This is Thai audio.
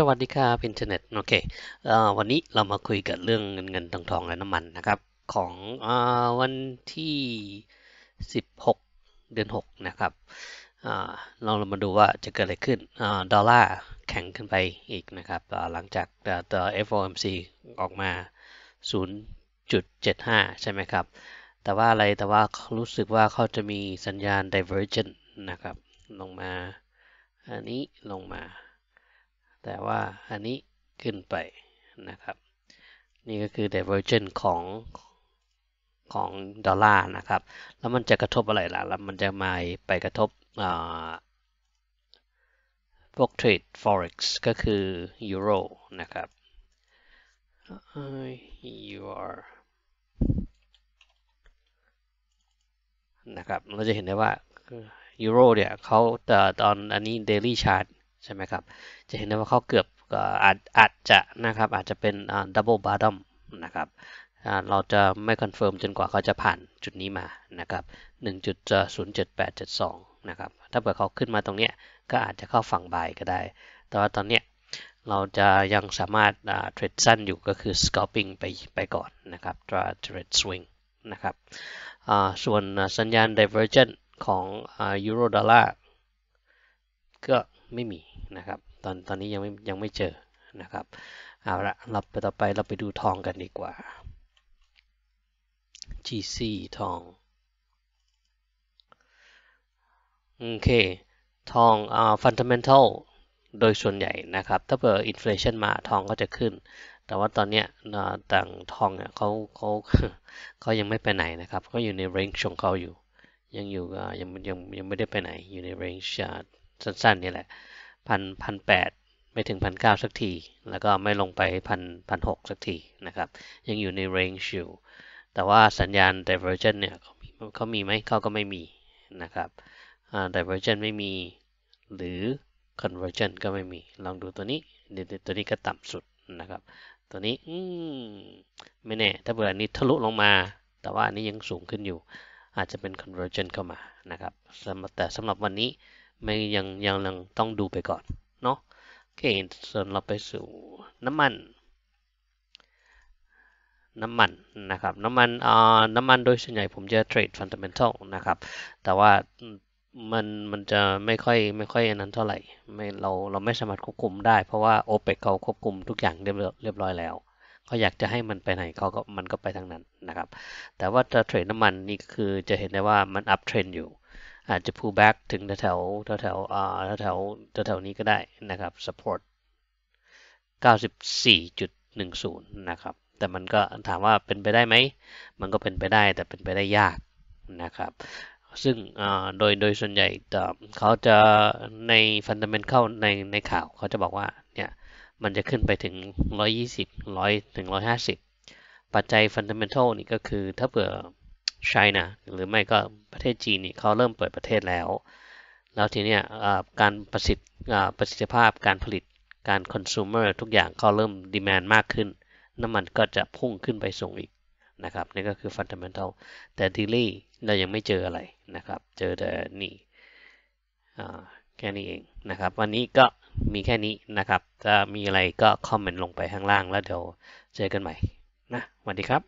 สวัสดีครับอินเทอร์เน็ตโอเควันนี้เรามาคุยกันเรื่องเงินเงินทองทองและน้ำมันนะครับของอวันที่ 16 เดือน 6 นะครับเราเรามาดูว่าจะเกิดอะไรขึ้นอดอลลาร์แข็งขึ้นไปอีกนะครับหลังจากตัว FOMC ออกมา 0.75 ใช่ไหมครับ แต่ว่าอะไร แต่ว่ารู้สึกว่าเขาจะมีสัญญาณ divergent นะครับ ลงมา อันนี้ลงมาแต่ว่าอันนี้ขึ้นไปนะครับ นี่ก็คือ d i v e r g e n t ของ ของ ดอลลาร์นะครับ แล้วมันจะกระทบอะไรล่ะแล้วมันจะมาไปกระทบพวก trade forex ก็คือยูโรนะครับ EUR นะครับ เราจะเห็นได้ว่ายูโรเนี่ยเขาตอนอันนี้ daily chart ใช่ไหมครับ จะเห็นได้ว่าเขาเกือบอาจอาจจะนะครับอาจจะเป็นดับเบิลบ t t o อมนะครับเราจะไม่คอนเฟิร์มจนกว่าเขาจะผ่านจุดนี้มานะครับ1.07872นะครับ ถ้าเกิดเขาขึ้นมาตรงนี้ก็อาจจะเข้าฝั่งบายก็ได้ แต่ว่าตอนนี้เราจะยังสามารถเทรดสั้นอยู่ก็คือ scalping ไปไปก่อนนะครับ t r a d e swing นะครับ ส่วนสัญญาณ divergent ของ euro dollar ก็ไม่มีนะครับตอนตอนนี้ยังไม่ยังไม่เจอนะครับเอาละเราไปต่อไปเราไปดูทองกันดีกว่า GC ทองโอเคทองอ่า fundamental โดยส่วนใหญ่นะครับ ถ้าเกิดอินฟลชันมาทองก็จะขึ้น แต่ว่าตอนนี้ต่างทองเนี่ยเขาเขาเขายังไม่ไปไหนนะครับก็อยู่ในเรนจ์ของเขาอยู่ยังอยู่ยังยังยังไม่ได้ไปไหนอยู่ในเรนจ์สั้นๆนี่แหละพันพันแปดไม่ถึงพันเก้าสักที แล้วก็ไม่ลงไปพันพันหกสักทีนะครับยังอยู่ใน range อยู่แต่ว่าสัญญาณ divergent เนี่ยเขามีไหมเขาก็ไม่มีนะครับ divergent ไม่มี หรือ convergent ก็ไม่มี ลองดูตัวนี้ตัวนี้ก็ต่ำสุดนะครับ ตัวนี้อืมไม่แน่ ถ้าเบื่ออันนี้ทะลุลงมา แต่ว่าอันนี้ยังสูงขึ้นอยู่ อาจจะเป็น convergent เข้ามานะครับแต่สำหรับวันนี้ไม่ยังยังยังต้องดูไปก่อนเนาะโอเคส่วนเราไปสู่น้ำมัน น้ำมันนะครับน้ำมันอ่าน้ำมันโดยส่วนใหญ่ผมจะเทรดฟันเดเมนทัลนะครับแต่ว่ามันมันจะไม่ค่อยไม่ค่อยอันนั้นเท่าไหร่ไม่เราเราไม่สามารถควบคุมได้ เพราะว่าโอเปกเขาควบคุมทุกอย่างเรียบร้อยแล้ว เขาอยากจะให้มันไปไหนเขาก็มันก็ไปทางนั้นนะครับแต่ว่าจะเทรดน้ำมันนี่คือจะเห็นได้ว่ามันอัพเทรนอยู่อาจจะ pull back ถึงแถวแถวแถวแถวแถวนี้ก็ได้ นะครับ support 94.10 นะครับ แต่มันก็ถามว่าเป็นไปได้ไหม มันก็เป็นไปได้แต่เป็นไปได้ยากนะครับ ซึ่งโดยโดยส่วนใหญ่เขาจะใน f u n d a m e n t เข้าในในข่าวเขาจะบอกว่าเนี่ยมันจะขึ้นไปถึง 120 100ถึง 150 ปัจจัย fundamental นี่ก็คือถ้าเผื่อไชน่หรือไม่ก็ประเทศจีน นี่เขาเริ่มเปิดประเทศแล้ว แล้วทีเนี้ยการประสิทธิประสิทธิภาพการผลิตการคอน sumer ทุกอย่างเขาเริ่มดีแมนมากขึ้น น้ำมันก็จะพุ่งขึ้นไปส่งอีกนะครับ นี่ก็คือฟันเดเมนทัลแต่ดีลี่เรายังไม่เจออะไรนะครับ เจอแต่นี่แค่นี้เองนะครับ วันนี้ก็มีแค่นี้นะครับ ถ้ามีอะไรก็คอมเมนต์ลงไปข้างล่างแล้วเดี๋ยวเจอกันใหม่นะสวัสดีครับ